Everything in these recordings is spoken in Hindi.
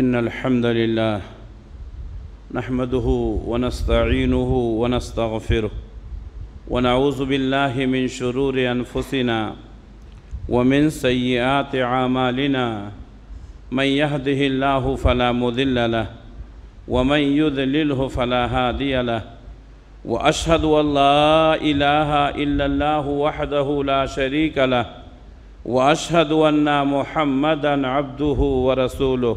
إن الحمد لله نحمده ونستعينه ونستغفره ونعوذ بالله من شرور أنفسنا ومن سيئات عمالنا من يهده الله فلا مذل له ومن يذلله فلا هادي له وأشهد أن لا إله إلا الله وحده لا شريك له وأشهد أن محمدًا عبده ورسوله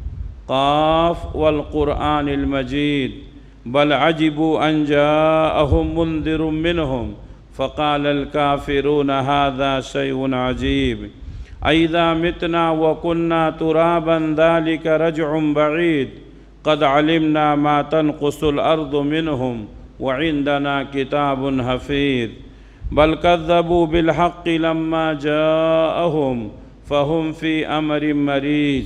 قاف والقرآن المجيد بل عجبوا أن جاءهم منذر منهم فقال الكافرون هذا شيء عجيب أئذا متنا وكنا ترابا ذلك رجع بعيد قد علمنا ما تنقص الأرض منهم وعندنا كتاب حفيظ بل كذبوا بالحق لما جاءهم فهم في أمر مريج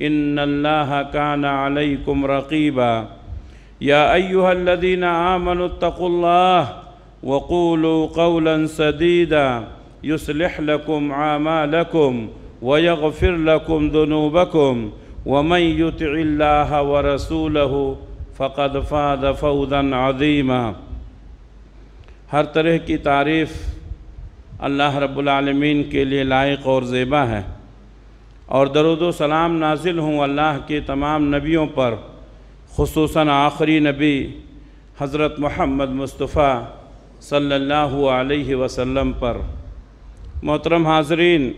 إن الله كان عليكم رقيبا يا أيها الذين آمنوا اتقوا الله وقولوا قولا سديدا يصلح لكم عمالكم ويغفر لكم ذنوبكم ومن يطع الله ورسوله فقد فاز فوزا عظيما ہر طرح کی تعریف اللہ رب العالمین کے لیے لائق اور زیبہ ہے और दरुद सलाम नाजिल हूँ अल्लाह के तमाम नबियों पर खूस आखिरी नबी हज़रत महमद मुस्तफ़ा सल्लल्लाहु अलैहि वसल्लम पर मोहतरम हाजरीन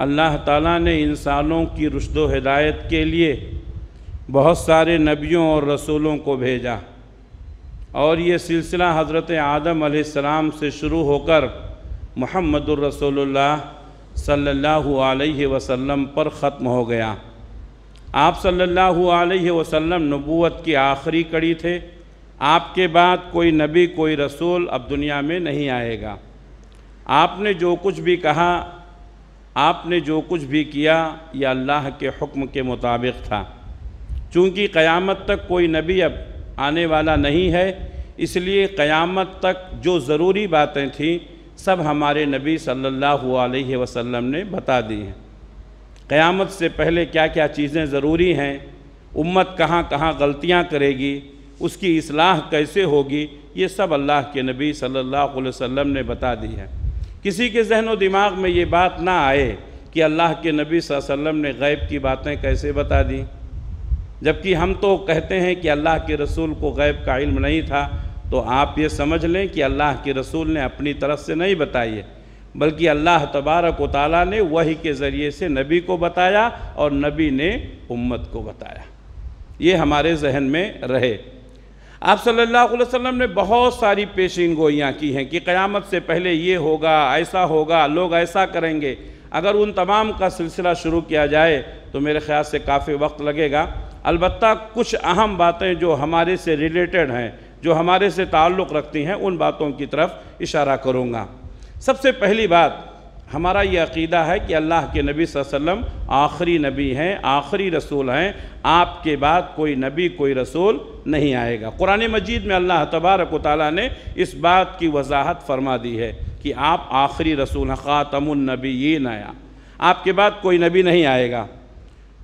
अल्लाह ताला ने इंसानों की रुशद हिदायत के लिए बहुत सारे नबियों और रसूलों को भेजा और ये सिलसिला हज़रत आदम सलाम से शुरू होकर महमद रसोल्ला सल्लल्लाहु अलैहि वसल्लम पर ख़त्म हो गया आप सल्लल्लाहु अलैहि वसल्लम नबूवत की आखिरी कड़ी थे आपके बाद कोई नबी कोई रसूल अब दुनिया में नहीं आएगा आपने जो कुछ भी कहा आपने जो कुछ भी किया यह अल्लाह के हुक्म के मुताबिक था चूँकि क़यामत तक कोई नबी अब आने वाला नहीं है इसलिए क़यामत तक जो ज़रूरी बातें थीं सब हमारे नबी सल्लल्लाहु अलैहि वसल्लम ने बता दी हैं क़यामत से पहले क्या क्या चीज़ें ज़रूरी हैं उम्मत कहाँ कहाँ गलतियाँ करेगी उसकी असलाह कैसे होगी ये सब अल्लाह के नबी सल्लल्लाहु अलैहि वसल्लम ने बता दी है किसी के जहन व दिमाग में ये बात ना आए कि अल्लाह के नबी वसल्लम ने गैब की बातें कैसे बता दी जबकि हम तो कहते हैं कि अल्लाह के रसूल को गैब का इल्म नहीं था तो आप ये समझ लें कि अल्लाह के रसूल ने अपनी तरफ से नहीं बताई है बल्कि अल्लाह तबारक वाली ने वही के ज़रिए से नबी को बताया और नबी ने उम्मत को बताया ये हमारे जहन में रहे आप सल्लल्लाहु अलैहि वसल्लम ने बहुत सारी पेशीन गोइयाँ की हैं कि क़यामत से पहले ये होगा ऐसा होगा लोग ऐसा करेंगे अगर उन तमाम का सिलसिला शुरू किया जाए तो मेरे ख्याल से काफ़ी वक्त लगेगा अलबत् कुछ अहम बातें जो हमारे से रिलेटेड हैं जो हमारे से ताल्लुक़ रखती हैं उन बातों की तरफ इशारा करूँगा सबसे पहली बात हमारा ये अकीदा है कि अल्लाह के नबी वसम आखिरी नबी हैं आखिरी रसूल हैं आपके बाद कोई नबी कोई रसूल नहीं आएगा कुरान मजीद में अल्लाह तबारक ताली ने इस बात की वजाहत फरमा दी है कि आप आखिरी रसूल हैं ख़ातमनबी ये नया आपके बाद कोई नबी नहीं आएगा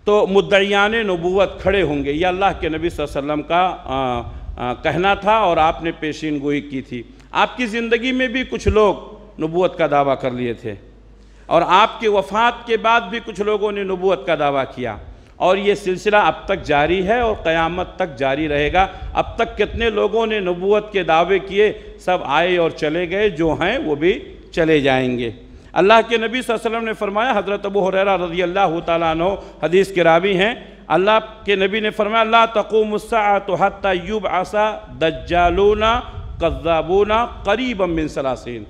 तो मुद्दान नबूत खड़े होंगे ये अल्लाह के नबी वसल्लम का आ, कहना था और आपने पेशीन गोई की थी आपकी ज़िंदगी में भी कुछ लोग नबूत का दावा कर लिए थे और आपके वफात के बाद भी कुछ लोगों ने नबूत का दावा किया और ये सिलसिला अब तक जारी है और क़यामत तक जारी रहेगा अब तक कितने लोगों ने नबूत के दावे किए सब आए और चले गए जो हैं वो भी चले जाएंगे अल्लाह के नबी वसल्लम ने फरमाया हज़रत अबू हुररा रजी अल्लाह तनो हदीस के रावी हैं अल्लाह के नबी ने फरमाया अल्लाह तकोमसा यूब आसा दज्जालूना कज्जाबूना करीब मिन सलासिन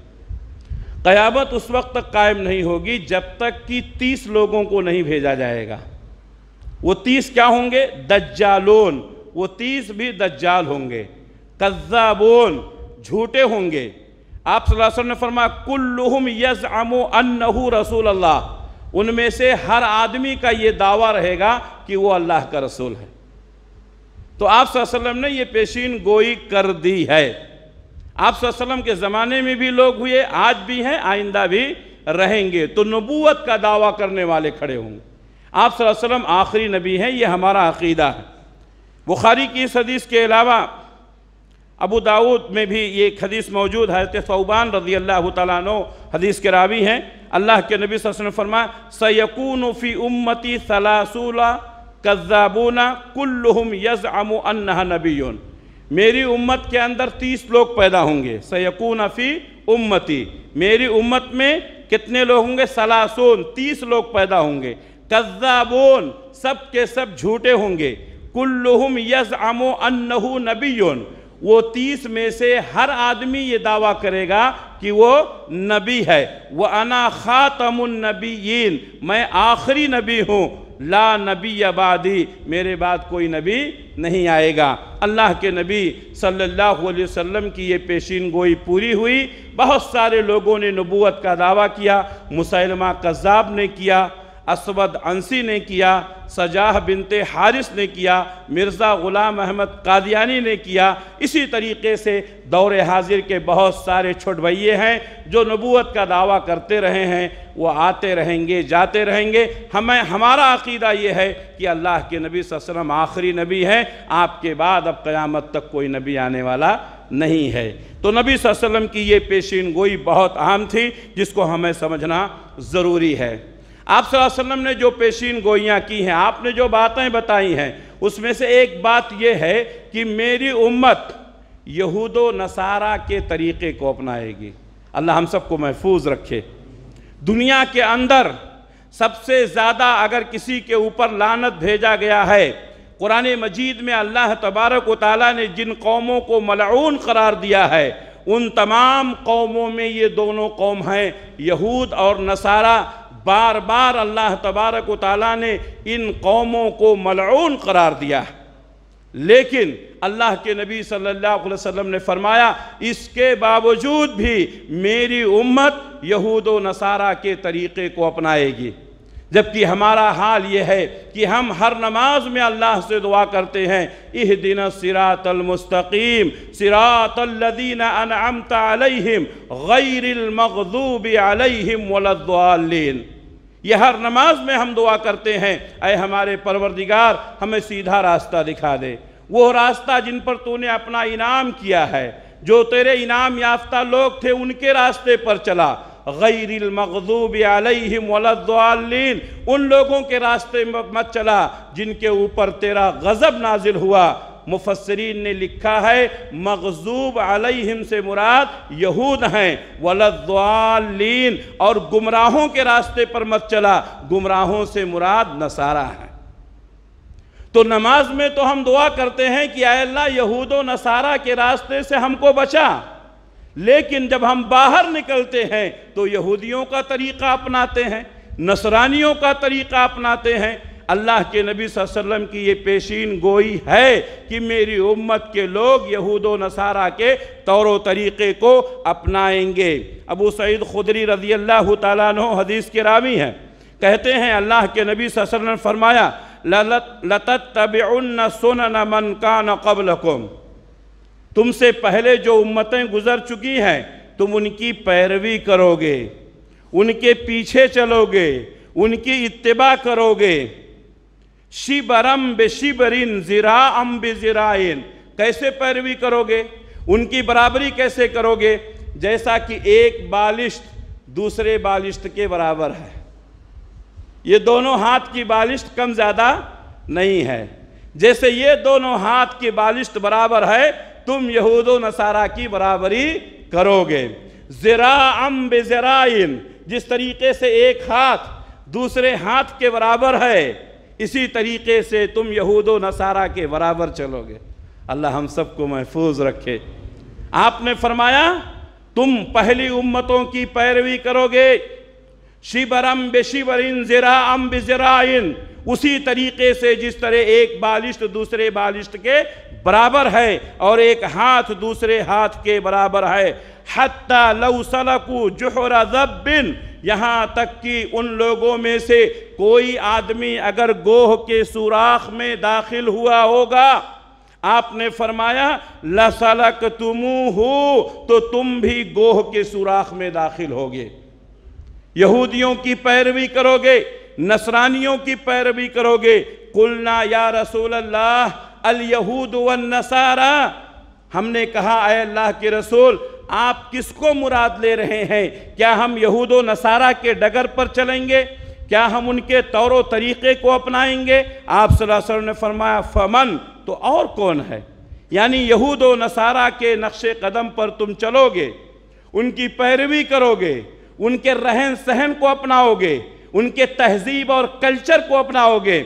क़यामत उस वक्त तक कायम नहीं होगी जब तक कि तीस लोगों को नहीं भेजा जाएगा वो तीस क्या होंगे दज्जालोन वो तीस भी दज्जाल होंगे कज्जाबोन झूठे होंगे आप वसल्लम ने फरमाया कुल्लुम यस अमो अनहू रसूल अल्लाह उनमें से हर आदमी का ये दावा रहेगा कि वो अल्लाह का रसूल है तो आप वसल्लम ने ये पेशीन गोई कर दी है आप वसल्लम के ज़माने में भी लोग हुए आज भी हैं आइंदा भी रहेंगे तो नबूत का दावा करने वाले खड़े होंगे आप वसल्लम आखिरी नबी हैं ये हमारा अकीदा है बुखारी की इस हदीस के अलावा अबू दाऊद में भी ये एक हदीस मौजूद हजरत सऊबान रजी अल्लाह तु हदीस के रावी हैं अल्लाह के नबी वसल्लम फरमा सकून फ़ी उम्मती सलासूला कज़ाबूना कुल्लुहुम यज़अमु अन्नहा नबीन मेरी उम्मत के अंदर तीस लोग पैदा होंगे सकून फ़ी उम्मती मेरी उम्मत में कितने लोग होंगे सलासून तीस लोग पैदा होंगे कज्जाबून सब के सब झूठे होंगे कुल्लुहुम अमो अन्नहु नबीन वो तीस में से हर आदमी ये दावा करेगा कि वो नबी है वह अना ख़ातमनबीन मैं आखिरी नबी हूँ ला नबी आबादी मेरे बाद कोई नबी नहीं आएगा अल्लाह के नबी सल्लल्लाहु अलैहि वसल्लम की ये पेशीन गोई पूरी हुई बहुत सारे लोगों ने नबूत का दावा किया मुसलमा कज़ाब ने किया असवद अंसी ने किया सजाह बिनते हारिस ने किया मिर्ज़ा ग़ुलाम अहमद कादियानी ने किया इसी तरीके से दौर हाजिर के बहुत सारे छोटभैये हैं जो नबूत का दावा करते रहे हैं वो आते रहेंगे जाते रहेंगे हमें हमारा अकीदा ये है कि अल्लाह के नबी वसम आखिरी नबी हैं आपके बाद अब क़यामत तक कोई नबी आने वाला नहीं है तो नबी वसल्लम की ये पेशीन गोई बहुत अहम थी जिसको हमें समझना ज़रूरी है आप सल्लम ने जो पेशीन गोइयाँ की हैं आपने जो बातें बताई हैं उसमें से एक बात यह है कि मेरी उम्मत यहूद नसारा के तरीक़े को अपनाएगी अल्लाह हम सबको महफूज रखे दुनिया के अंदर सबसे ज़्यादा अगर किसी के ऊपर लानत भेजा गया है कुरान मजीद में अल्लाह तबारक ताली ने जिन कौमों को मलून करार दिया है उन तमाम कौमों में ये दोनों कौम हैं यहूद और नसारा बार बार अल्लाह तबारक ताली ने इन कौमों को मलून करार दिया लेकिन अल्लाह के नबी सल्लल्लाहु अलैहि वसल्लम ने फरमाया इसके बावजूद भी मेरी उम्मत यहूद व नसारा के तरीक़े को अपनाएगी जबकि हमारा हाल यह है कि हम हर नमाज में अल्लाह से दुआ करते हैं इह दिन सिरातलमस्तकीम सिरातल्लिन अनअमता अलैहिम गैरमगदूब अलैहिम वलद्दालीन यह हर नमाज में हम दुआ करते हैं अय हमारे परवरदिगार हमें सीधा रास्ता दिखा दे वो रास्ता जिन पर तूने अपना इनाम किया है जो तेरे इनाम याफ्ता लोग थे उनके रास्ते पर चला गैर मखदूब अलैहिम वलद्दालीन उन लोगों के रास्ते मत चला जिनके ऊपर तेरा गज़ब नाजिल हुआ मुफसरीन ने लिखा है मकजूब अलहिम से मुराद यहूद हैं वलद्वालीन और गुमराहों के रास्ते पर मत चला गुमराहों से मुराद नसारा है तो नमाज में तो हम दुआ करते हैं कि अल्लाह यहूद नसारा के रास्ते से हमको बचा लेकिन जब हम बाहर निकलते हैं तो यहूदियों का तरीक़ा अपनाते हैं नसरानियों का तरीक़ा अपनाते हैं अल्लाह के नबी वसल्लम की ये पेशीन गोई है कि मेरी उम्मत के लोग यहूद नसारा के तौर तरीक़े को अपनाएंगे अबू सईद खुदरी रजी अल्लाह तु हदीस के रामी हैं कहते हैं अल्लाह के नबी वसल्लम फरमाया लतत तब न सुन न मन का न कबल तुमसे पहले जो उम्मतें गुजर चुकी हैं तुम उनकी पैरवी करोगे उनके पीछे चलोगे उनकी इतबा करोगे शिबरम बेशिबरिन जिरा अम बेजिराइन कैसे पैरवी करोगे उनकी बराबरी कैसे करोगे जैसा कि एक बालिश्त दूसरे बालिश्त के बराबर है ये दोनों हाथ की बालिश्त कम ज़्यादा नहीं है जैसे ये दोनों हाथ की बालिश्त बराबर है तुम यहूद नसारा की बराबरी करोगे ज़रा अम बेजराइन जिस तरीके से एक हाथ दूसरे हाथ के बराबर है इसी तरीके से तुम यहूदो नसारा के बराबर चलोगे अल्लाह हम सबको महफूज रखे आपने फरमाया तुम पहली उम्मतों की पैरवी करोगे शिबरम बेशिबरिन जराम बिजराइन उसी तरीके से जिस तरह एक बालिश्त दूसरे बालिश्त के बराबर है और एक हाथ दूसरे हाथ के बराबर है हत्ता लऊ जोहरा जब्बिन यहाँ तक कि उन लोगों में से कोई आदमी अगर गोह के सुराख में दाखिल हुआ होगा आपने फरमाया लसलक तुम हो तो तुम भी गोह के सुराख में दाखिल होगे यहूदियों की पैरवी करोगे नसरानियों की पैरवी करोगे कुलना या रसूल अल्लाह अल यहूद व नसारा हमने कहा अल्लाह के रसूल आप किसको मुराद ले रहे हैं क्या हम यहूद नसारा के डगर पर चलेंगे क्या हम उनके तौर तरीक़े को अपनाएंगे आप सल्लल्लाहु ने फरमाया फमन तो और कौन है यानी यहूद नसारा के नक्श कदम पर तुम चलोगे उनकी पैरवी करोगे उनके रहन सहन को अपनाओगे उनके तहजीब और कल्चर को अपनाओगे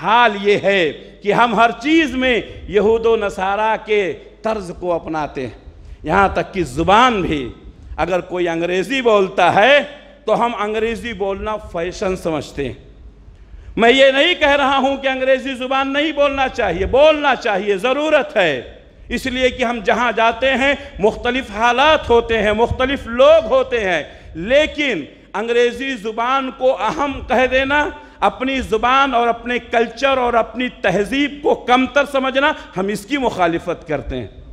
हाल ये है कि हम हर चीज़ में यहूद नसारा के तर्ज को अपनाते हैं यहाँ तक कि ज़ुबान भी अगर कोई अंग्रेज़ी बोलता है तो हम अंग्रेज़ी बोलना फैशन समझते हैं मैं ये नहीं कह रहा हूँ कि अंग्रेज़ी ज़ुबान नहीं बोलना चाहिए बोलना चाहिए ज़रूरत है इसलिए कि हम जहाँ जाते हैं मुख्तलिफ हालात होते हैं मुख्तलिफ लोग होते हैं लेकिन अंग्रेज़ी ज़ुबान को अहम कह देना अपनी ज़ुबान और अपने कल्चर और अपनी तहजीब को कमतर समझना हम इसकी मुखालफत करते हैं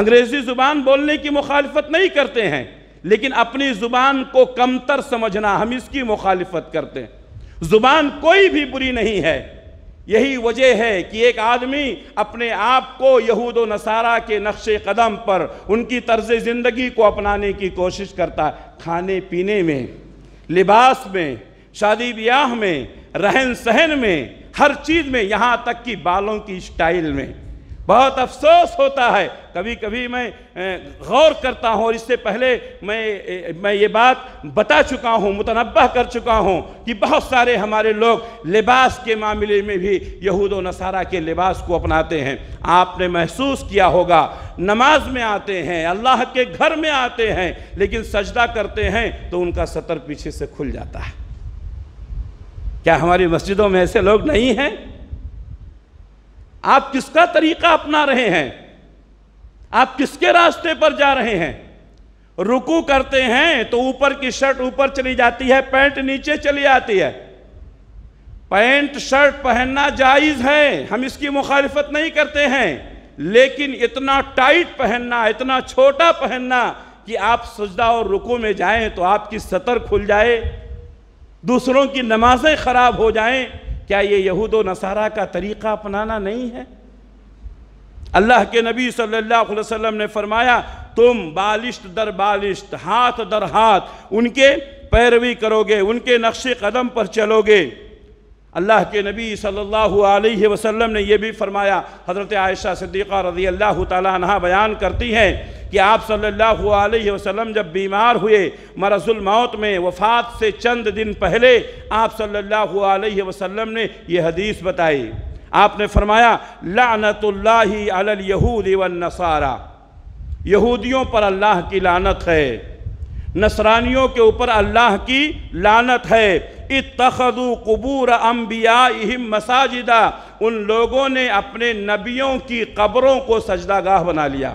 अंग्रेज़ी ज़ुबान बोलने की मुखालफत नहीं करते हैं लेकिन अपनी ज़ुबान को कमतर समझना हम इसकी मुखालफत करते हैं ज़ुबान कोई भी बुरी नहीं है यही वजह है कि एक आदमी अपने आप को यहूद व नसारा के नक्श कदम पर उनकी तर्ज ज़िंदगी को अपनाने की कोशिश करता है खाने पीने में लिबास में शादी ब्याह में रहन सहन में हर चीज़ में यहाँ तक कि बालों की स्टाइल में बहुत अफसोस होता है कभी कभी मैं गौर करता हूँ और इससे पहले मैं मैं ये बात बता चुका हूँ मुतनबा कर चुका हूँ कि बहुत सारे हमारे लोग लिबास के मामले में भी यहूद नसारा के लिबास को अपनाते हैं आपने महसूस किया होगा नमाज में आते हैं अल्लाह के घर में आते हैं लेकिन सजदा करते हैं तो उनका सतर पीछे से खुल जाता है क्या हमारी मस्जिदों में ऐसे लोग नहीं हैं आप किसका तरीका अपना रहे हैं आप किसके रास्ते पर जा रहे हैं रुकू करते हैं तो ऊपर की शर्ट ऊपर चली जाती है पैंट नीचे चली आती है पैंट शर्ट पहनना जायज है हम इसकी मुखालफत नहीं करते हैं लेकिन इतना टाइट पहनना इतना छोटा पहनना कि आप सजदा और रुकू में जाएं तो आपकी सतर खुल जाए दूसरों की नमाजें ख़राब हो जाएं क्या ये यहूद नसारा का तरीक़ा अपनाना नहीं है अल्लाह के नबी सल्लल्लाहु अलैहि वसल्लम ने फरमाया तुम बालिश्त दर बालिश्त हाथ दर हाथ उनके पैरवी करोगे उनके नक्शे कदम पर चलोगे अल्लाह के नबी सल्लल्लाहु अलैहि वसल्लम ने यह भी फरमाया हज़रत आयशा सिद्दीक़ा रज़ी अल्लाह तहा बयान करती हैं कि आप सल्लल्लाहु अलैहि वसल्लम जब बीमार हुए मरजुल मौत में वफ़ात से चंद दिन पहले आप सल्लल्लाहु अलैहि वसल्लम ने यह हदीस बताई आपने फरमाया लानतुल्लाही अलल यहूदी वन नसारा यहूदियों पर अल्लाह की लानत है नसरानियों के ऊपर अल्लाह की लानत है इतखदू कबूर अम्बिया मसाजिदा उन लोगों ने अपने नबियों की कब्रों को सजदागाह बना लिया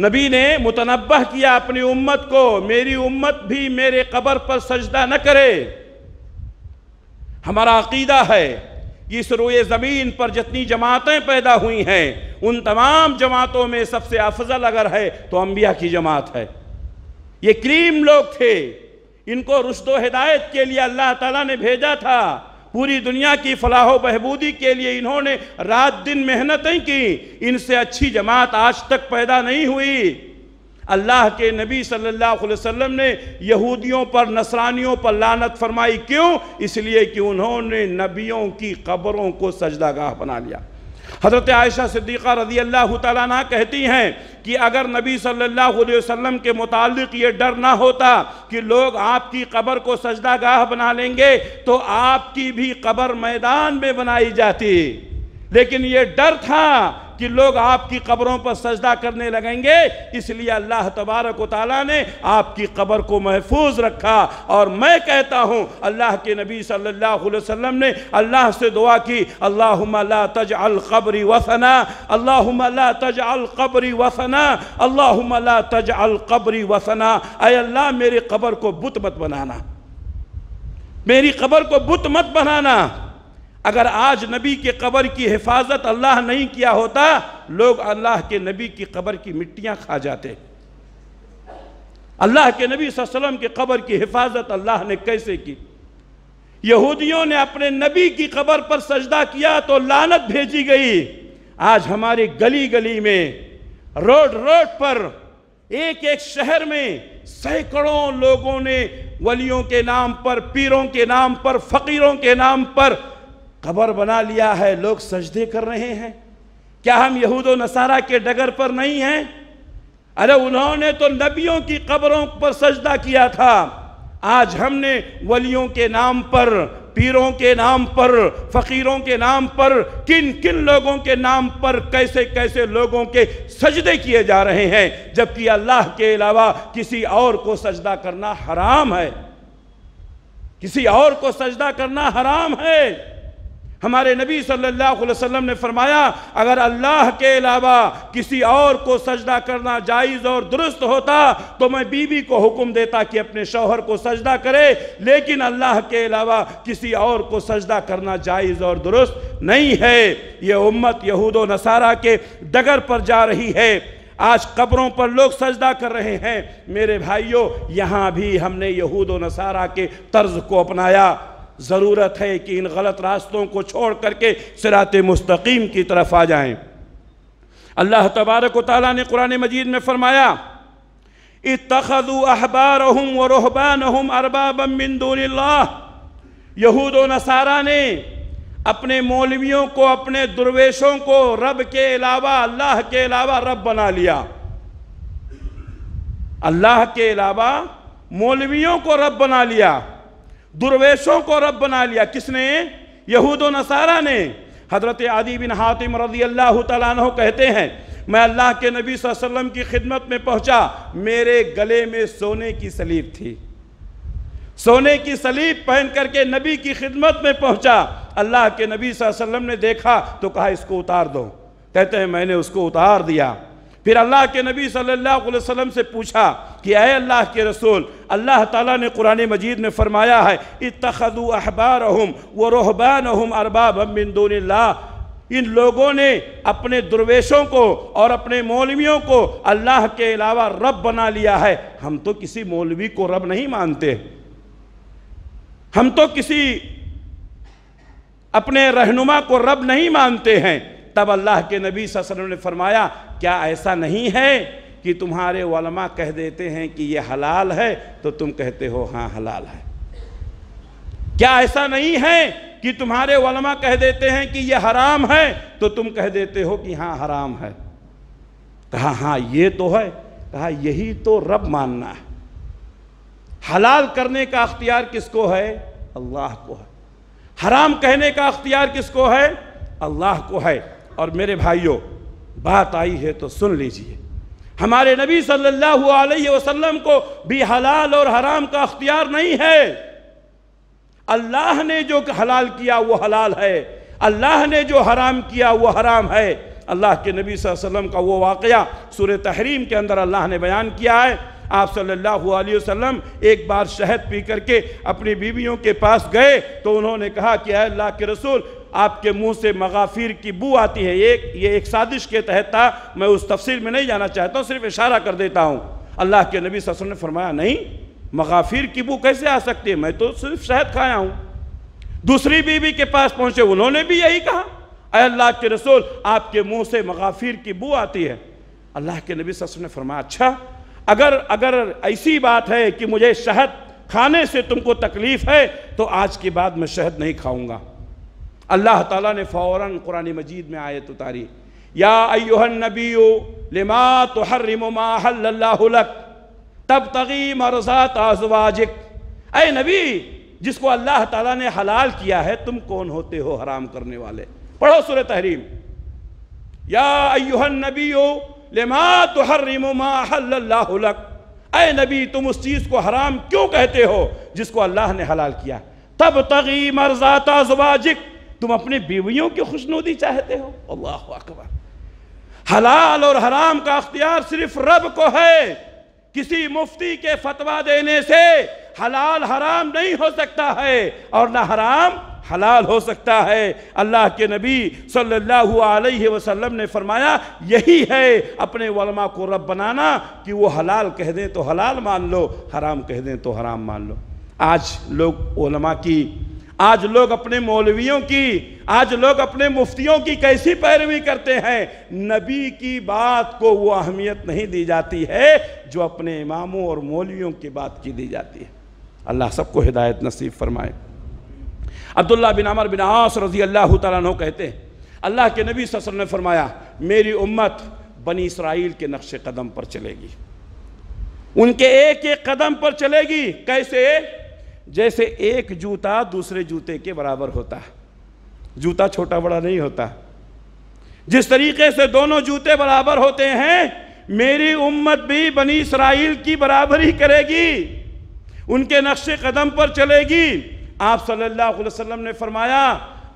नबी ने मुतनबह किया अपनी उम्मत को मेरी उम्मत भी मेरे कब्र पर सजदा न करे हमारा अकीदा है कि इस रोए ज़मीन पर जितनी जमातें पैदा हुई हैं उन तमाम जमातों में सबसे अफजल अगर है तो अम्बिया की जमात है ये क्रीम लोग थे इनको रुशद हिदायत के लिए अल्लाह ताला ने भेजा था पूरी दुनिया की फलाह बहबूदी के लिए इन्होंने रात दिन मेहनतें की इनसे अच्छी जमात आज तक पैदा नहीं हुई अल्लाह के नबी सल्लल्लाहु अलैहि वसल्लम ने यहूदियों पर नसरानियों पर लानत फरमाई क्यों इसलिए कि उन्होंने नबियों की कब्रों को सजदागाह बना लिया हज़रत आयशा सिद्दीक़ा रजी अल्लाह तला कहती हैं कि अगर नबी सल्लल्लाहु अलैहि वसल्लम के मुतालिक ये डर ना होता कि लोग आपकी कबर को सजदागाह बना लेंगे तो आपकी भी कबर मैदान में बनाई जाती लेकिन ये डर था कि लोग आपकी कब्रों पर सजदा करने लगेंगे इसलिए अल्लाह तबारक ताली ने आपकी कब्र को महफूज रखा और मैं कहता हूँ अल्लाह के नबी सल्लल्लाहु अलैहि वसल्लम ने अल्लाह से दुआ की अल्लाह तज कब्री वसना अल्लाह तज कब्री वसना अल्लाह तज अलब्री वसना अय अल्लाह मेरी कब्र को बुत मत बनाना मेरी कब्र को बुत मत बनाना अगर आज नबी के कबर की हिफाजत अल्लाह नहीं किया होता लोग अल्लाह के नबी की कबर की मिट्टियां खा जाते अल्लाह के नबी वसल्लम के कबर की हिफाजत अल्लाह ने कैसे की यहूदियों ने अपने नबी की कबर पर सजदा किया तो लानत भेजी गई आज हमारे गली गली में रोड रोड पर एक एक शहर में सैकड़ों लोगों ने वलियों के नाम पर पीरों के नाम पर फकीरों के नाम पर कबर बना लिया है लोग सजदे कर रहे हैं क्या हम यहूद नसारा के डगर पर नहीं हैं अरे उन्होंने तो नबियों की कबरों पर सजदा किया था आज हमने वलियों के नाम पर पीरों के नाम पर फकीरों के नाम पर किन किन लोगों के नाम पर कैसे कैसे लोगों के सजदे किए जा रहे हैं जबकि अल्लाह के अलावा किसी और को सजदा करना हराम है किसी और को सजदा करना हराम है हमारे नबी सल्लल्लाहु अलैहि वसल्लम ने फरमाया अगर अल्लाह के अलावा किसी और को सजदा करना जायज़ और दुरुस्त होता तो मैं बीवी को हुक्म देता कि अपने शौहर को सजदा करे लेकिन अल्लाह के अलावा किसी और को सजदा करना जायज़ और दुरुस्त नहीं है ये उम्मत यहूद नसारा के डगर पर जा रही है आज कब्रों पर लोग सजदा कर रहे हैं मेरे भाइयों यहाँ भी हमने यहूद नसारा के तर्ज को अपनाया ज़रूरत है कि इन गलत रास्तों को छोड़ करके सिरात मुस्तकीम की तरफ आ जाएं अल्लाह तबारक ताली ने कुरान मजीद में फरमाया इतखु अहबार व रोहबान अरबाबिंदून यहूद नसारा ने अपने मौलवियों को अपने दुर्वेशों को रब के अलावा अल्लाह के अलावा रब बना लिया अल्लाह के अलावा मौलवियों को रब बना लिया दुर्वेशों को रब बना लिया किसने यहूद नसारा ने हजरत आदि बिन हातिम रजी अल्लाह तु कहते हैं मैं अल्लाह के नबी वसल्लम की खिदमत में पहुंचा मेरे गले में सोने की सलीब थी सोने की सलीब पहन करके नबी की खिदमत में पहुंचा अल्लाह के नबी वसल्लम ने देखा तो कहा इसको उतार दो कहते हैं मैंने उसको उतार दिया फिर अल्लाह के नबी सल्लल्लाहु अलैहि वसल्लम से पूछा कि अय अल्लाह के रसूल अल्लाह ताला ने कुरान मजीद में फरमाया है इतखदू अहबार व रोहबान हम अरबाब हम बिंदुल्ला इन लोगों ने अपने दुर्वेशों को और अपने मौलवियों को अल्लाह के अलावा रब बना लिया है हम तो किसी मौलवी को रब नहीं मानते हम तो किसी अपने रहनुमा को रब नहीं मानते हैं तब अल्लाह के नबी वसल्लम ने फरमाया क्या ऐसा नहीं है कि तुम्हारे वलमा कह देते हैं कि यह हलाल है तो तुम कहते हो हाँ हलाल है क्या ऐसा नहीं है कि तुम्हारे वलमा कह देते हैं कि यह हराम है तो तुम कह देते हो कि हाँ हराम है कहा हाँ ये तो है कहा यही तो रब मानना है हलाल करने का अख्तियार किसको है अल्लाह को है हराम कहने का अख्तियार किसको है अल्लाह को है और मेरे भाइयों बात आई है तो सुन लीजिए हमारे नबी सल्लल्लाहु अलैहि वसल्लम को भी हलाल और हराम का अख्तियार नहीं है अल्लाह ने जो हलाल किया वो हलाल है अल्लाह ने जो हराम किया वो हराम है अल्लाह के नबी वसल्लम का वो वाक़ सुर तहरीम के अंदर अल्लाह ने बयान किया है आप सल्लल्लाहु अलैहि वसल्लम एक बार शहद पी करके अपनी बीवियों के पास गए तो उन्होंने कहा कि अल्लाह के रसूल आपके मुंह से मगाफिर की बू आती है एक ये एक साजिश के तहत था मैं उस तफसर में नहीं जाना चाहता हूँ सिर्फ इशारा कर देता हूँ अल्लाह के नबी ससुर ने फरमाया नहीं मगाफिर की बू कैसे आ सकती है मैं तो सिर्फ शहद खाया हूँ दूसरी बीवी के पास पहुँचे उन्होंने भी यही कहा अः अल्लाह के रसूल आपके मुँह से मगाफिर की बू आती है अल्लाह के नबी ससुर ने फरमाया अच्छा अगर अगर ऐसी बात है कि मुझे शहद खाने से तुमको तकलीफ़ है तो आज के बाद मैं शहद नहीं खाऊंगा अल्लाह ताला ने फौरन कुरान मजीद में आयत उतारी या अयोहन नबी लिमा तो हर माहल्लाक तब तगी मरजात तजवाजिक अय नबी जिसको अल्लाह ताला ने हलाल किया है तुम कौन होते हो हराम करने वाले पढ़ो सुर तहरीम या अयोहन नबी लिमा तो हर माहल्लाक अय नबी तुम उस चीज़ को हराम क्यों कहते हो जिसको अल्लाह ने हलाल किया तब तगी मरजात तजवाजिक तुम अपने बीवियों की खुशनुदी चाहते हो अल्लाह अकबर हलाल और हराम का अख्तियार सिर्फ रब को है किसी मुफ्ती के फतवा देने से हलाल हराम नहीं हो सकता है और ना हराम हलाल हो सकता है अल्लाह के नबी सल्लल्लाहु अलैहि वसल्लम ने फरमाया यही है अपने वलमा को रब बनाना कि वो हलाल कह दें तो हलाल मान लो हराम कह दें तो हराम मान लो आज लोग ओलमा की आज लोग अपने मौलवियों की आज लोग अपने मुफ्तियों की कैसी पैरवी करते हैं नबी की बात को वो अहमियत नहीं दी जाती है जो अपने इमामों और मौलवियों की बात की दी जाती है अल्लाह सबको हिदायत नसीब फरमाए अब्दुल्ला बिन अमर बिन आस रजी अल्लाह तु कहते हैं अल्लाह के नबी ससर ने फरमाया मेरी उम्मत बनी इसराइल के नक्श कदम पर चलेगी उनके एक एक कदम पर चलेगी कैसे जैसे एक जूता दूसरे जूते के बराबर होता है जूता छोटा बड़ा नहीं होता जिस तरीके से दोनों जूते बराबर होते हैं मेरी उम्मत भी बनी इसराइल की बराबरी करेगी उनके नक्श कदम पर चलेगी आप सल्लल्लाहु अलैहि वसल्लम ने फरमाया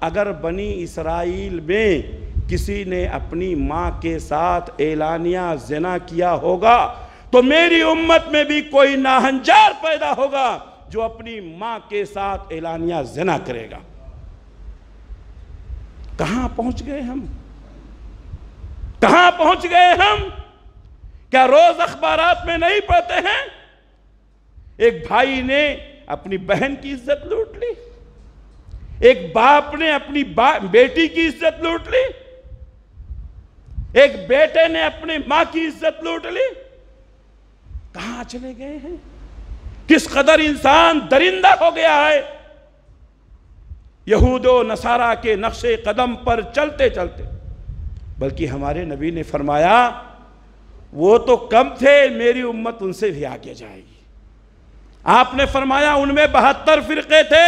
अगर बनी इसराइल में किसी ने अपनी माँ के साथ एलानिया जना किया होगा तो मेरी उम्मत में भी कोई नाहंजार पैदा होगा जो अपनी मां के साथ एलानिया जना करेगा कहां पहुंच गए हम कहां पहुंच गए हम क्या रोज अखबार में नहीं पढ़ते हैं एक भाई ने अपनी बहन की इज्जत लूट ली एक बाप ने अपनी बा, बेटी की इज्जत लूट ली एक बेटे ने अपनी मां की इज्जत लूट ली कहां चले गए हैं किस कदर इंसान दरिंदा हो गया है यहूद नसारा के नक्शे कदम पर चलते चलते बल्कि हमारे नबी ने फरमाया वो तो कम थे मेरी उम्मत उनसे भी आगे जाएगी आपने फरमाया उनमें बहत्तर फिरके थे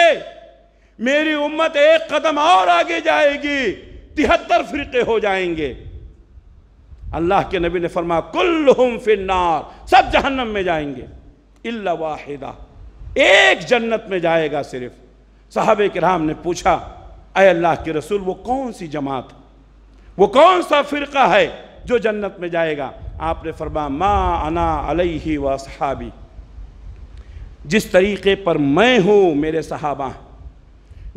मेरी उम्मत एक कदम और आगे जाएगी तिहत्तर फिरके हो जाएंगे अल्लाह के नबी ने फरमाया कुल्लुम फिन्नार सब जहन्नम में जाएंगे इल्ला वाहिदा एक जन्नत में जाएगा सिर्फ साहब कराम ने पूछा अय अल्लाह के रसूल वो कौन सी जमात वो कौन सा फ़िरका है जो जन्नत में जाएगा आपने फरमा मा अना अलही व सहाबी जिस तरीक़े पर मैं हूं मेरे सहाबा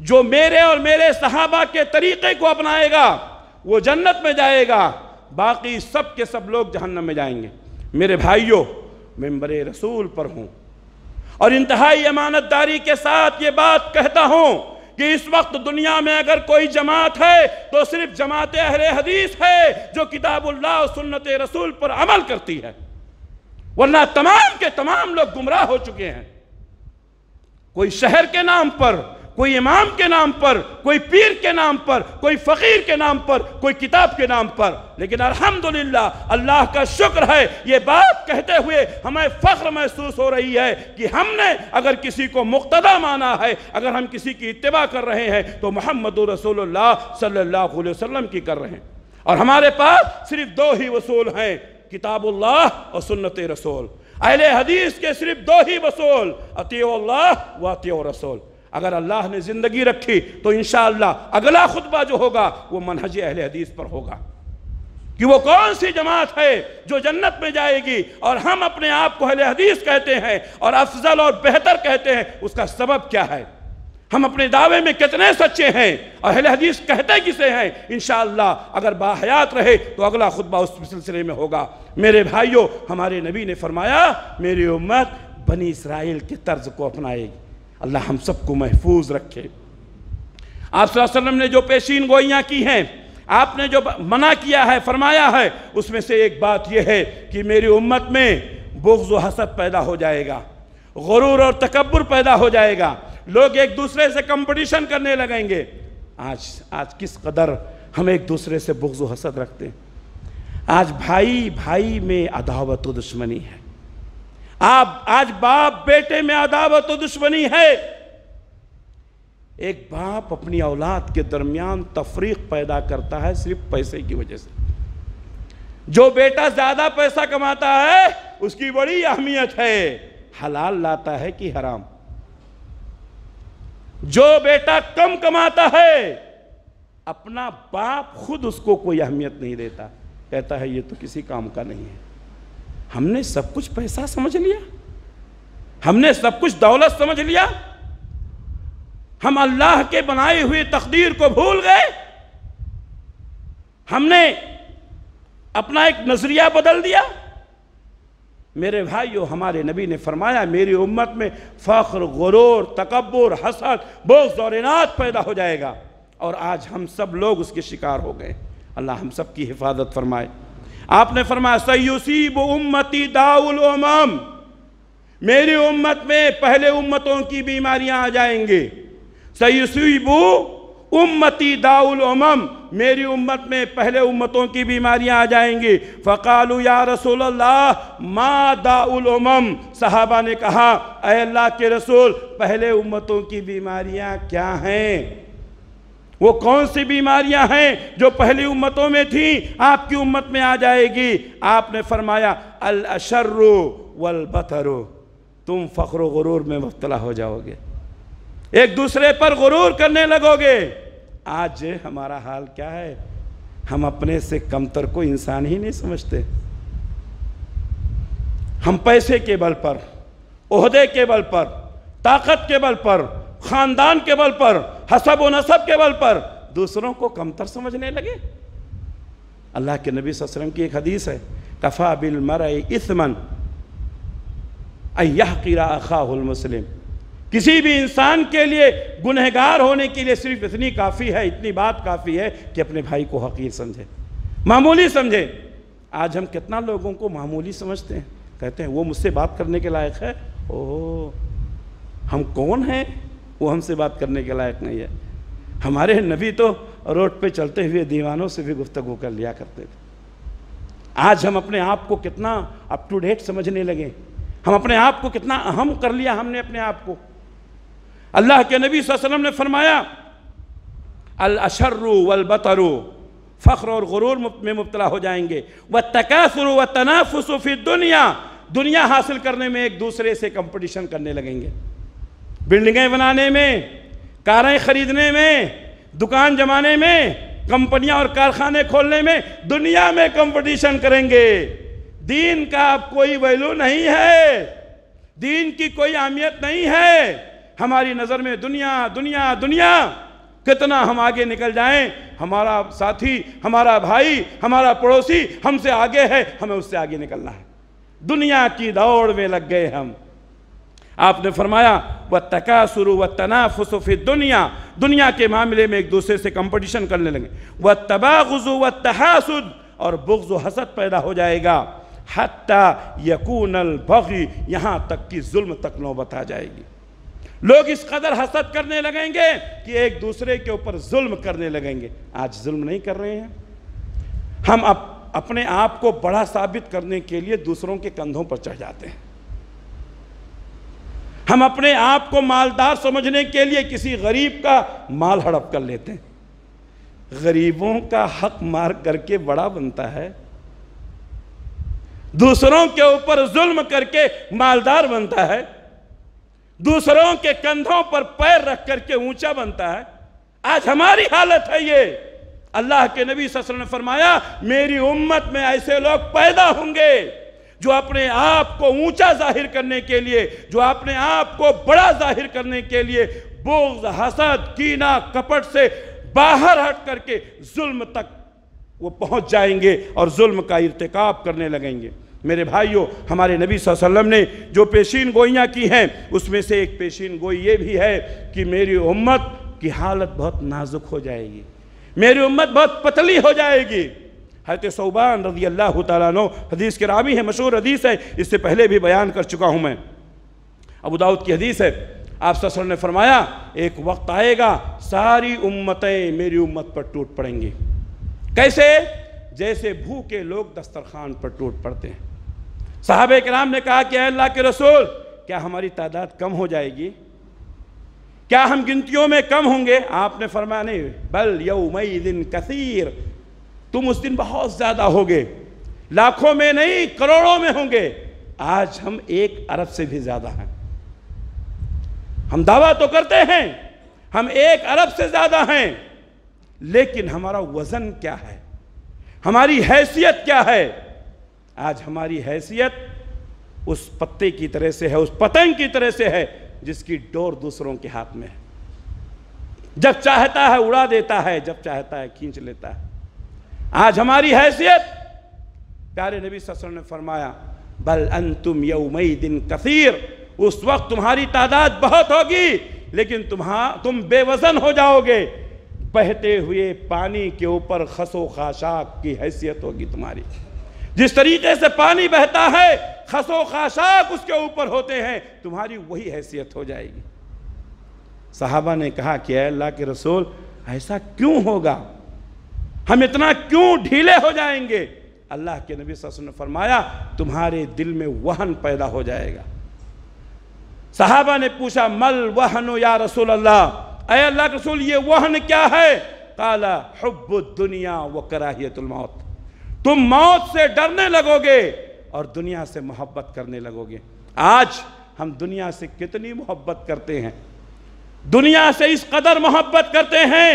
जो मेरे और मेरे सहाबा के तरीक़े को अपनाएगा वो जन्नत में जाएगा बाकी सब के सब लोग जहन्नम में जाएंगे मेरे भाइयों मंबर रसूल पर हूँ और इंतहाई अमानतदारी के साथ ये बात कहता हूँ कि इस वक्त दुनिया में अगर कोई जमात है तो सिर्फ जमात अहर हदीस है जो किताबुल्ला सुन्नत रसूल पर अमल करती है वरना तमाम के तमाम लोग गुमराह हो चुके हैं कोई शहर के नाम पर कोई इमाम के नाम पर कोई पीर के नाम पर कोई फ़कीर के नाम पर कोई किताब के नाम पर लेकिन अल्हम्दुलिल्लाह अल्लाह का शुक्र है ये बात कहते हुए हमें फ़ख्र महसूस हो रही है कि हमने अगर किसी को मुक्तदा माना है अगर हम किसी की इतबा कर रहे हैं तो मोहम्मद रसोल्ला सल्ला वसम की कर रहे हैं और हमारे पास सिर्फ दो ही वसूल हैं किताबुल्लाह और सुन्नत रसूल अहल हदीस के सिर्फ दो ही वसूल अतिय अल्लाह व अतिय रसूल अगर अल्लाह ने ज़िंदगी रखी तो इन अगला खुतबा जो होगा वो मनहज अहल हदीस पर होगा कि वो कौन सी जमात है जो जन्नत में जाएगी और हम अपने आप को अहल हदीस कहते हैं और अफजल और बेहतर कहते हैं उसका सबब क्या है हम अपने दावे में कितने सच्चे हैं और अहल हदीस कहते किसे हैं इन अगर बाहयात रहे तो अगला खुतबा उस सिलसिले में होगा मेरे भाइयों हमारे नबी ने फरमाया मेरी उम्मत बनी इसराइल के तर्ज को अपनाएगी अल्लाह हम सबको महफूज रखे आप ने जो पेशीन गोइयाँ की हैं आपने जो मना किया है फरमाया है उसमें से एक बात यह है कि मेरी उम्मत में बुग्ज़ हसद पैदा हो जाएगा गुरूर और तकबर पैदा हो जाएगा लोग एक दूसरे से कंपटीशन करने लगेंगे आज आज किस कदर हम एक दूसरे से बुग्ज़ हसद रखते हैं आज भाई भाई में अदावत दुश्मनी है आप आज बाप बेटे में अदावत तो दुश्मनी है एक बाप अपनी औलाद के दरमियान तफरीक पैदा करता है सिर्फ पैसे की वजह से जो बेटा ज्यादा पैसा कमाता है उसकी बड़ी अहमियत है हलाल लाता है कि हराम जो बेटा कम कमाता है अपना बाप खुद उसको कोई अहमियत नहीं देता कहता है ये तो किसी काम का नहीं है हमने सब कुछ पैसा समझ लिया हमने सब कुछ दौलत समझ लिया हम अल्लाह के बनाए हुए तकदीर को भूल गए हमने अपना एक नज़रिया बदल दिया मेरे भाइयों हमारे नबी ने फरमाया मेरी उम्मत में फ़ख्र गुरूर तकबर हसद बोझ और इनात पैदा हो जाएगा और आज हम सब लोग उसके शिकार हो गए अल्लाह हम सब की हिफाजत फरमाए आपने फरमाया सयूसीब उम्मती दाउल उमम मेरी उम्मत में पहले उम्मतों की बीमारियां आ जाएंगे सयुसीब उम्मती दाउल उमम मेरी उम्मत में पहले उम्मतों की बीमारियां आ जाएंगी फ़कालु या रसूल अल्लाह मा दाउल उमम साहबा ने कहा अल्लाह के रसूल पहले उम्मतों की बीमारियां क्या हैं वो कौन सी बीमारियां हैं जो पहली उम्मतों में थी आपकी उम्मत में आ जाएगी आपने फरमाया अल अशर्रो वल बतरु तुम फ़ख्र गुरूर में मुबतला हो जाओगे एक दूसरे पर गुरूर करने लगोगे आज हमारा हाल क्या है हम अपने से कमतर को इंसान ही नहीं समझते हम पैसे के बल पर ओहदे के बल पर ताकत के बल पर ख़ानदान के बल पर हसब व नसब के बल पर दूसरों को कमतर समझने लगे अल्लाह के नबी सल्लम की एक हदीस है कफ़ा बिल मर इसमन अय्या किरा मुस्लिम किसी भी इंसान के लिए गुनहगार होने के लिए सिर्फ इतनी काफ़ी है इतनी बात काफ़ी है कि अपने भाई को हकीर समझे मामूली समझे आज हम कितना लोगों को मामूली समझते हैं कहते हैं वो मुझसे बात करने के लायक है ओ हम कौन हैं वो हमसे बात करने के लायक नहीं है हमारे नबी तो रोड पे चलते हुए दीवानों से भी गुफ्तगु कर लिया करते थे आज हम अपने आप को कितना अप टू डेट समझने लगे हम अपने आप को कितना अहम कर लिया हमने अपने आप को अल्लाह के नबी वसल्लम ने फरमाया अल अशर्रु वल बतरु फ़ख्र और गुरूर में मुबतला हो जाएंगे व तकासुर व तनाफुसफ़ी दुनिया दुनिया हासिल करने में एक दूसरे से कंपटीशन करने लगेंगे बिल्डिंगें बनाने में कारें खरीदने में दुकान जमाने में कंपनियां और कारखाने खोलने में दुनिया में कंपटीशन करेंगे दीन का अब कोई वैल्यू नहीं है दीन की कोई अहमियत नहीं है हमारी नज़र में दुनिया दुनिया दुनिया कितना हम आगे निकल जाएं हमारा साथी हमारा भाई हमारा पड़ोसी हमसे आगे है हमें उससे आगे निकलना है दुनिया की दौड़ में लग गए हम आपने फरमाया व तकासुर व तनाफुसफ़ दुनिया दुनिया के मामले में एक दूसरे से कंपटीशन करने लगे व तबागज़ु व तहासुद और बुग्ज़ हसद पैदा हो जाएगा हत्या यकून बगी यहाँ तक कि जुल्म तक नौबत आ जाएगी लोग इस कदर हसद करने लगेंगे कि एक दूसरे के ऊपर जुल्म करने लगेंगे आज जुल्म नहीं कर रहे हैं हम अप, अपने आप को बड़ा साबित करने के लिए दूसरों के कंधों पर चढ़ जाते हैं हम अपने आप को मालदार समझने के लिए किसी गरीब का माल हड़प कर लेते हैं गरीबों का हक मार करके बड़ा बनता है दूसरों के ऊपर जुल्म करके मालदार बनता है दूसरों के कंधों पर पैर रख करके ऊंचा बनता है आज हमारी हालत है ये अल्लाह के नबी ससर ने फरमाया मेरी उम्मत में ऐसे लोग पैदा होंगे जो अपने आप को ऊंचा जाहिर करने के लिए जो अपने आप को बड़ा जाहिर करने के लिए बोझ हसद कीना कपट से बाहर हट करके जुल्म तक वो पहुंच जाएंगे और जुल्म का इरतकब करने लगेंगे मेरे भाइयों हमारे नबी वसल्लम ने जो पेशीन गोइयाँ की हैं उसमें से एक पेशीन गोई ये भी है कि मेरी उम्मत की हालत बहुत नाजुक हो जाएगी मेरी उम्मत बहुत पतली हो जाएगी हैत सोबान रजी अल्लाह तु हदीस के रामी है मशहूर हदीस है इससे पहले भी बयान कर चुका हूँ मैं दाऊद की हदीस है आप ससुर ने फरमाया एक वक्त आएगा सारी उम्मतें मेरी उम्मत पर टूट पड़ेंगी कैसे जैसे भूखे लोग दस्तरखान पर टूट पड़ते हैं साहब कराम ने कहा कि अल्लाह के रसूल क्या हमारी तादाद कम हो जाएगी क्या हम गिनतियों में कम होंगे आपने फरमाया नहीं बल मई दिन कसीर तुम उस दिन बहुत ज़्यादा होगे लाखों में नहीं करोड़ों में होंगे आज हम एक अरब से भी ज़्यादा हैं हम दावा तो करते हैं हम एक अरब से ज़्यादा हैं लेकिन हमारा वज़न क्या है हमारी हैसियत क्या है आज हमारी हैसियत उस पत्ते की तरह से है उस पतंग की तरह से है जिसकी डोर दूसरों के हाथ में है जब चाहता है उड़ा देता है जब चाहता है खींच लेता है आज हमारी हैसियत प्यारे नबी ससर ने फरमाया बल अन तुम दिन कसीर उस वक्त तुम्हारी तादाद बहुत होगी लेकिन तुम्हा तुम बेवजन हो जाओगे बहते हुए पानी के ऊपर खसो खाशाक की हैसियत होगी तुम्हारी जिस तरीके से पानी बहता है खसो खाशाक उसके ऊपर होते हैं तुम्हारी वही हैसियत हो जाएगी साहबा ने कहा कि अल्लाह के रसूल ऐसा क्यों होगा हम इतना क्यों ढीले हो जाएंगे अल्लाह के नबी वसल्लम ने फरमाया तुम्हारे दिल में वहन पैदा हो जाएगा साहबा ने पूछा मल वहन या रसूल अल्लाह अय अल्लाह के रसूल ये वहन क्या है काला हब दुनिया व मौत तुम मौत से डरने लगोगे और दुनिया से मोहब्बत करने लगोगे आज हम दुनिया से कितनी मोहब्बत करते हैं दुनिया से इस कदर मोहब्बत करते हैं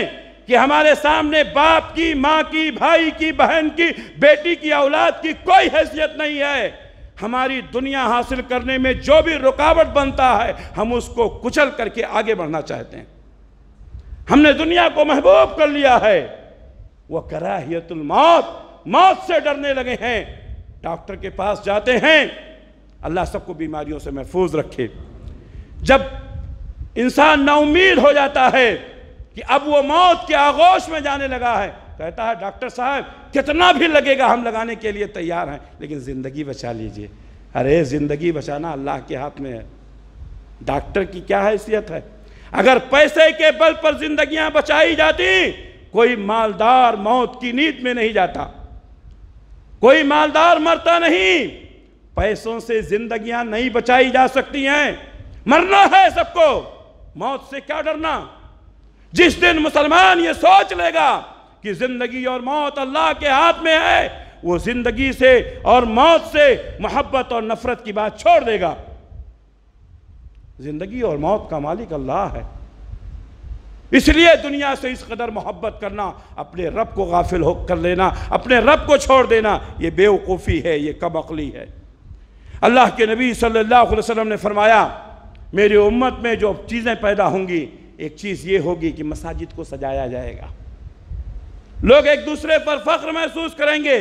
कि हमारे सामने बाप की माँ की भाई की बहन की बेटी की औलाद की कोई हैसियत नहीं है हमारी दुनिया हासिल करने में जो भी रुकावट बनता है हम उसको कुचल करके आगे बढ़ना चाहते हैं हमने दुनिया को महबूब कर लिया है वह कराहियतुल मौत मौत से डरने लगे हैं डॉक्टर के पास जाते हैं अल्लाह सबको बीमारियों से महफूज रखे जब इंसान नाउमीद हो जाता है कि अब वो मौत के आगोश में जाने लगा है कहता है डॉक्टर साहब कितना भी लगेगा हम लगाने के लिए तैयार हैं लेकिन ज़िंदगी बचा लीजिए अरे ज़िंदगी बचाना अल्लाह के हाथ में है डॉक्टर की क्या हैसियत है अगर पैसे के बल पर जिंदगियां बचाई जाती कोई मालदार मौत की नींद में नहीं जाता कोई मालदार मरता नहीं पैसों से जिंदगियां नहीं बचाई जा सकती हैं मरना है सबको मौत से क्या डरना जिस दिन मुसलमान ये सोच लेगा कि जिंदगी और मौत अल्लाह के हाथ में है वो जिंदगी से और मौत से मोहब्बत और नफरत की बात छोड़ देगा जिंदगी और मौत का मालिक अल्लाह है इसलिए दुनिया से इस कदर मोहब्बत करना अपने रब को गाफिल हो कर लेना अपने रब को छोड़ देना ये बेवकूफ़ी है ये कम अकली है अल्लाह के नबी सल्लल्लाहु अलैहि वसल्लम ने फरमाया मेरी उम्मत में जो चीज़ें पैदा होंगी एक चीज़ ये होगी कि मसाजिद को सजाया जाएगा लोग एक दूसरे पर फख्र महसूस करेंगे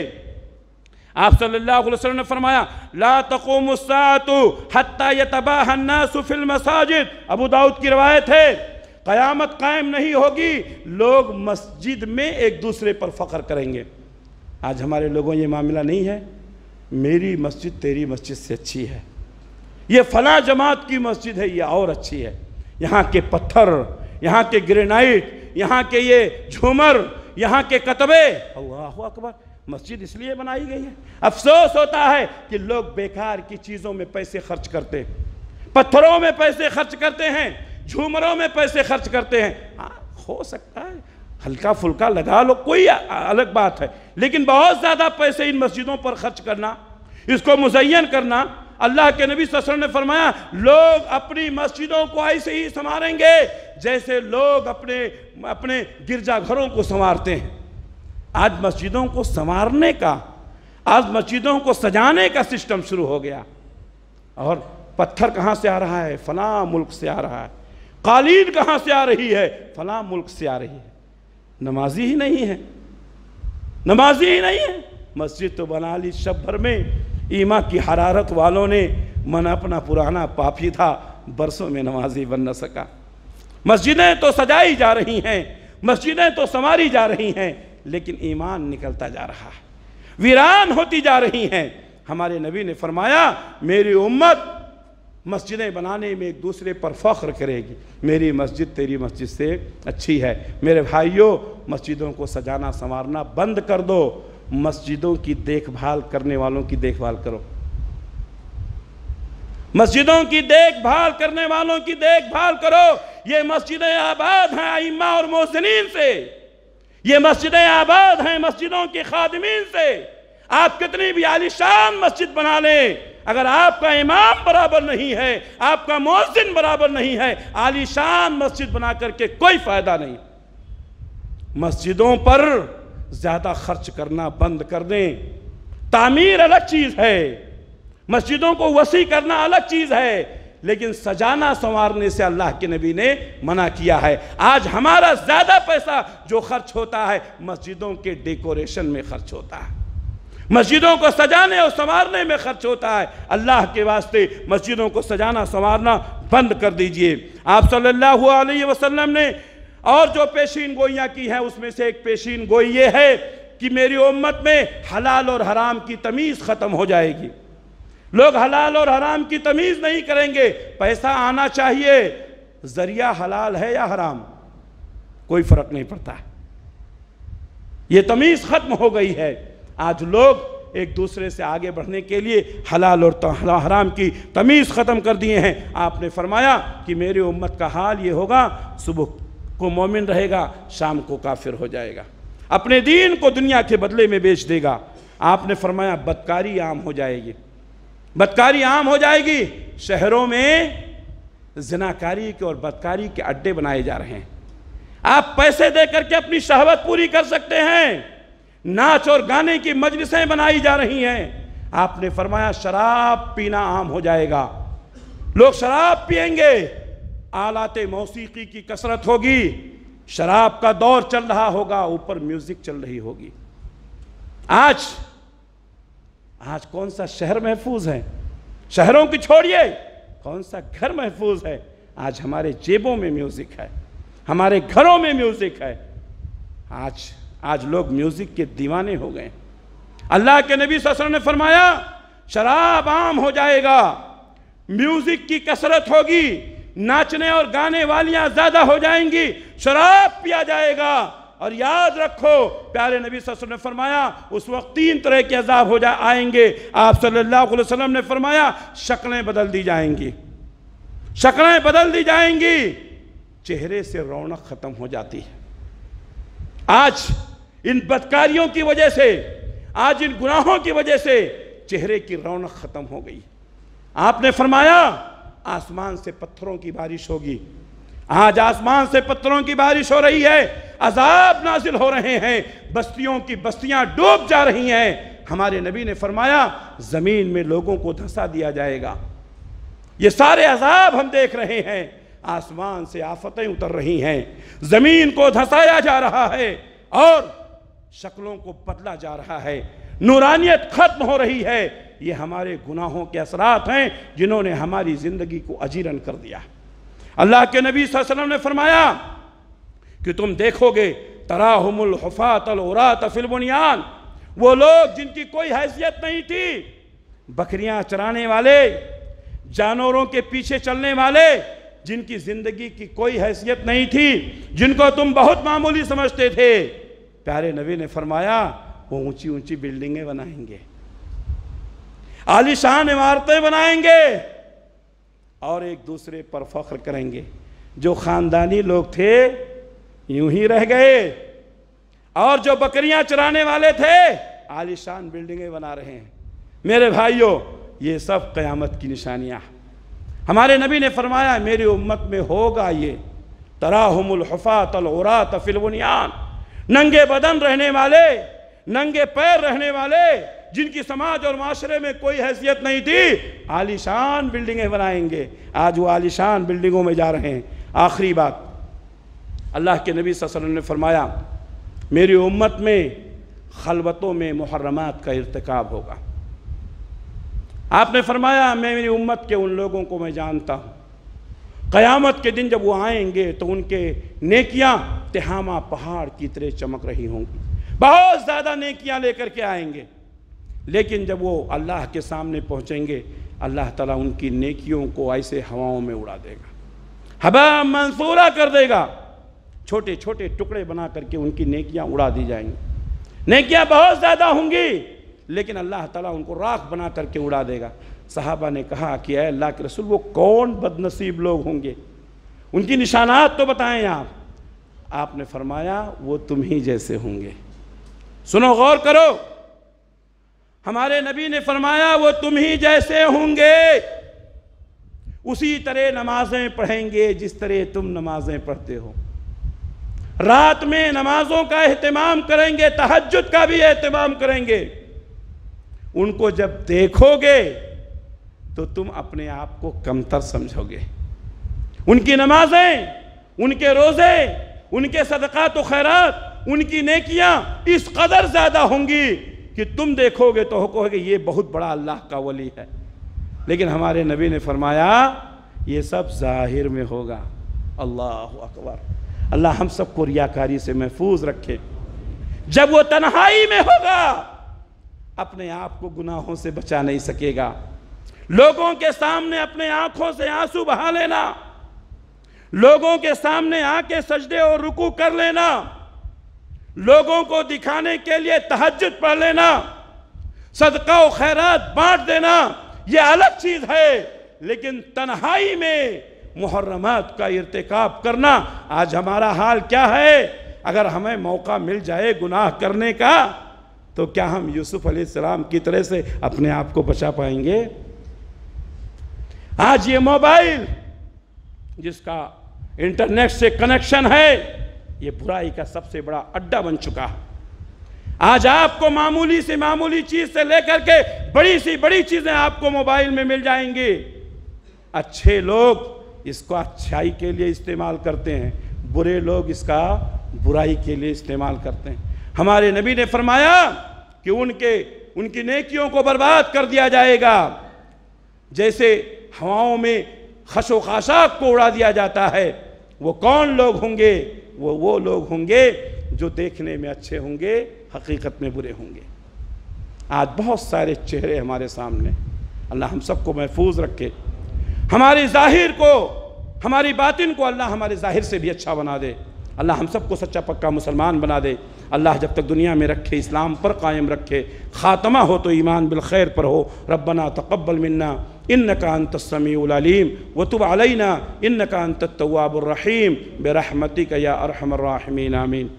आप सल्लल्लाहु अलैहि वसल्लम ने फरमाया ला तकोमसातबाफिल मसाजिद अबू दाऊद की रवायत है क़यामत कायम नहीं होगी लोग मस्जिद में एक दूसरे पर फ़ख्र करेंगे आज हमारे लोगों ये मामला नहीं है मेरी मस्जिद तेरी मस्जिद से अच्छी है ये फ़ला जमात की मस्जिद है ये और अच्छी है यहाँ के पत्थर यहाँ के ग्रेनाइट यहाँ के ये झूमर यहाँ के कतबे अल्लाह अकबर मस्जिद इसलिए बनाई गई है अफसोस होता है कि लोग बेकार की चीज़ों में पैसे खर्च करते पत्थरों में पैसे खर्च करते हैं झूमरों में पैसे खर्च करते हैं आ, हाँ, हो सकता है हल्का फुल्का लगा लो कोई अलग बात है लेकिन बहुत ज़्यादा पैसे इन मस्जिदों पर खर्च करना इसको मुजयन करना अल्लाह के नबी ससर ने फरमाया लोग अपनी मस्जिदों को ऐसे ही संवारेंगे जैसे लोग अपने अपने गिरजाघरों को संवारते हैं आज मस्जिदों को संवारने का आज मस्जिदों को सजाने का सिस्टम शुरू हो गया और पत्थर कहाँ से आ रहा है फला मुल्क से आ रहा है कालीन कहाँ से आ रही है फला मुल्क से आ रही है नमाजी ही नहीं है नमाजी ही नहीं है मस्जिद तो बना ली शब भर में ईमा की हरारत वालों ने मन अपना पुराना पापी था बरसों में नमाजी बन न सका मस्जिदें तो सजाई जा रही हैं मस्जिदें तो संवारी जा रही हैं लेकिन ईमान निकलता जा रहा है वीरान होती जा रही हैं हमारे नबी ने फरमाया मेरी उम्मत मस्जिदें बनाने में एक दूसरे पर फ़ख्र करेगी मेरी मस्जिद तेरी मस्जिद से अच्छी है मेरे भाइयों मस्जिदों को सजाना संवारना बंद कर दो मस्जिदों की देखभाल करने वालों की देखभाल करो मस्जिदों की देखभाल करने वालों की देखभाल करो ये मस्जिदें आबाद हैं आइमा और मोहसिन से ये मस्जिदें आबाद हैं मस्जिदों के खादमीन से आप कितनी भी आलिशान मस्जिद बना लें अगर आपका इमाम बराबर नहीं है आपका मोहसिन बराबर नहीं है आलिशान मस्जिद बना करके कोई फायदा नहीं मस्जिदों पर ज़्यादा खर्च करना बंद कर दें तामीर अलग चीज़ है मस्जिदों को वसी करना अलग चीज़ है लेकिन सजाना संवारने से अल्लाह के नबी ने मना किया है आज हमारा ज़्यादा पैसा जो खर्च होता है मस्जिदों के डेकोरेशन में खर्च होता है मस्जिदों को सजाने और संवारने में खर्च होता है अल्लाह के वास्ते मस्जिदों को सजाना संवारना बंद कर दीजिए आप सल्लल्लाहु अलैहि वसल्लम ने और जो पेशीन गोइयाँ की हैं उसमें से एक पेशीन गोई ये है कि मेरी उम्मत में हलाल और हराम की तमीज़ ख़त्म हो जाएगी लोग हलाल और हराम की तमीज़ नहीं करेंगे पैसा आना चाहिए ज़रिया हलाल है या हराम कोई फ़र्क नहीं पड़ता ये तमीज़ ख़त्म हो गई है आज लोग एक दूसरे से आगे बढ़ने के लिए हलाल और हराम की तमीज़ ख़त्म कर दिए हैं आपने फरमाया कि मेरी उम्मत का हाल ये होगा सुबह को मोमिन रहेगा शाम को काफिर हो जाएगा अपने दीन को दुनिया के बदले में बेच देगा आपने फरमाया बदकारी आम हो जाएगी बदकारी आम हो जाएगी शहरों में जनाकारी के और बदकारी के अड्डे बनाए जा रहे हैं आप पैसे दे करके अपनी शहवत पूरी कर सकते हैं नाच और गाने की मजलिसें बनाई जा रही हैं आपने फरमाया शराब पीना आम हो जाएगा लोग शराब पियेंगे आलात मौसीकी की कसरत होगी शराब का दौर चल रहा होगा ऊपर म्यूजिक चल रही होगी आज आज कौन सा शहर महफूज है शहरों की छोड़िए कौन सा घर महफूज है आज हमारे जेबों में म्यूजिक है हमारे घरों में म्यूजिक है आज आज लोग म्यूजिक के दीवाने हो गए अल्लाह के नबी ससर ने फरमाया शराब आम हो जाएगा म्यूजिक की कसरत होगी नाचने और गाने वालियां ज्यादा हो जाएंगी शराब पिया जाएगा और याद रखो प्यारे नबी वसल्लम ने फरमाया उस वक्त तीन तरह के अजाब हो जाए आएंगे आप सल्लल्लाहु अलैहि वसल्लम ने फरमाया शक्लें बदल दी जाएंगी शक्लें बदल दी जाएंगी चेहरे से रौनक ख़त्म हो जाती है आज इन बदकारियों की वजह से आज इन गुनाहों की वजह से चेहरे की रौनक ख़त्म हो गई आपने फरमाया आसमान से पत्थरों की बारिश होगी आज आसमान से पत्थरों की बारिश हो रही है अजाब नाजिल हो रहे हैं बस्तियों की बस्तियां डूब जा रही हैं हमारे नबी ने फरमाया ज़मीन में लोगों को धंसा दिया जाएगा ये सारे अजाब हम देख रहे हैं आसमान से आफतें उतर रही हैं ज़मीन को धंसाया जा रहा है और शक्लों को बदला जा रहा है नूरानियत खत्म हो रही है ये हमारे गुनाहों के असरात हैं जिन्होंने हमारी ज़िंदगी को अजीरन कर दिया अल्लाह के नबी वसल्लम ने फरमाया कि तुम देखोगे तराहमुल फिल बुनियान वो लोग जिनकी कोई हैसियत नहीं थी बकरियां चराने वाले जानवरों के पीछे चलने वाले जिनकी ज़िंदगी की कोई हैसियत नहीं थी जिनको तुम बहुत मामूली समझते थे प्यारे नबी ने फरमाया वो ऊंची ऊंची बिल्डिंगें बनाएंगे आलिशान इमारतें बनाएंगे और एक दूसरे पर फख्र करेंगे जो ख़ानदानी लोग थे यूं ही रह गए और जो बकरियां चराने वाले थे आलिशान बिल्डिंगें बना रहे हैं मेरे भाइयों ये सब क़यामत की निशानियाँ हमारे नबी ने फरमाया मेरी उम्मत में होगा ये तराहमुलहफात तफिल बुनियान नंगे बदन रहने वाले नंगे पैर रहने वाले जिनकी समाज और माशरे में कोई हैसियत नहीं थी आलिशान बिल्डिंगें बनाएंगे आज वो आलिशान बिल्डिंगों में जा रहे हैं आखिरी बात अल्लाह के नबी वसल्लम ने फरमाया मेरी उम्मत में खलबतों में मुहर्रमात का इरतकब होगा आपने फरमाया मैं मेरी उम्मत के उन लोगों को मैं जानता हूँ क़यामत के दिन जब वो आएंगे तो उनके नेकियां तेहामा पहाड़ की तरह चमक रही होंगी बहुत ज़्यादा नेकियां लेकर के आएंगे लेकिन जब वो अल्लाह के सामने पहुँचेंगे अल्लाह ताला उनकी नेकियों को ऐसे हवाओं में उड़ा देगा हवा मंसूरा कर देगा छोटे छोटे टुकड़े बना करके उनकी नेकियां उड़ा दी जाएंगी नेकियां बहुत ज़्यादा होंगी लेकिन अल्लाह ताला उनको राख बना करके उड़ा देगा साहबा ने कहा कि अः अल्लाह के रसूल वो कौन बदनसीब लोग होंगे उनकी निशानात तो बताएं आप आपने फरमाया वो तुम ही जैसे होंगे सुनो गौर करो हमारे नबी ने फरमाया वो तुम ही जैसे होंगे उसी तरह नमाजें पढ़ेंगे जिस तरह तुम नमाजें पढ़ते हो रात में नमाजों का अहतमाम करेंगे तहजद का भी अहतमाम करेंगे उनको जब देखोगे तो तुम अपने आप को कमतर समझोगे उनकी नमाजें उनके रोज़े उनके सदक़ात खैरात उनकी नेकियां इस कदर ज़्यादा होंगी कि तुम देखोगे तो कहोगे ये बहुत बड़ा अल्लाह का वली है लेकिन हमारे नबी ने फरमाया ये सब ज़ाहिर में होगा अल्लाह अकबर अल्लाह हम सबको रियाकारी से महफूज रखे जब वो तन्हाई में होगा अपने आप को गुनाहों से बचा नहीं सकेगा लोगों के सामने अपने आंखों से आंसू बहा लेना लोगों के सामने आके सजदे और रुकू कर लेना लोगों को दिखाने के लिए तहजद पढ़ लेना सदका खैरात बांट देना यह अलग चीज़ है लेकिन तन्हाई में मुहर्रमात का इरतकब करना आज हमारा हाल क्या है अगर हमें मौका मिल जाए गुनाह करने का तो क्या हम यूसुफ सलाम की तरह से अपने आप को बचा पाएंगे आज ये मोबाइल जिसका इंटरनेट से कनेक्शन है ये बुराई का सबसे बड़ा अड्डा बन चुका है आज आपको मामूली से मामूली चीज से लेकर के बड़ी सी बड़ी चीजें आपको मोबाइल में मिल जाएंगी अच्छे लोग इसको अच्छाई के लिए इस्तेमाल करते हैं बुरे लोग इसका बुराई के लिए इस्तेमाल करते हैं हमारे नबी ने फरमाया कि उनके उनकी नेकियों को बर्बाद कर दिया जाएगा जैसे हवाओं में खशोखाशाक को उड़ा दिया जाता है वो कौन लोग होंगे वो वो लोग होंगे जो देखने में अच्छे होंगे हकीकत में बुरे होंगे आज बहुत सारे चेहरे हमारे सामने अल्लाह हम सबको महफूज रखे हमारी ज़ाहिर को हमारी बातिन को अल्लाह हमारे ज़ाहिर से भी अच्छा बना दे अल्लाह हम सबको सच्चा पक्का मुसलमान बना दे अल्लाह जब तक दुनिया में रखे इस्लाम पर कायम रखे ख़ात्मा हो तो ईमान बिलखैर पर हो रबना तकबल मन्ना इन का अंत समीम तुब अलना इन का अंत तवाबरहीम बेरहमती का या अरहमर्राहमीन आमीन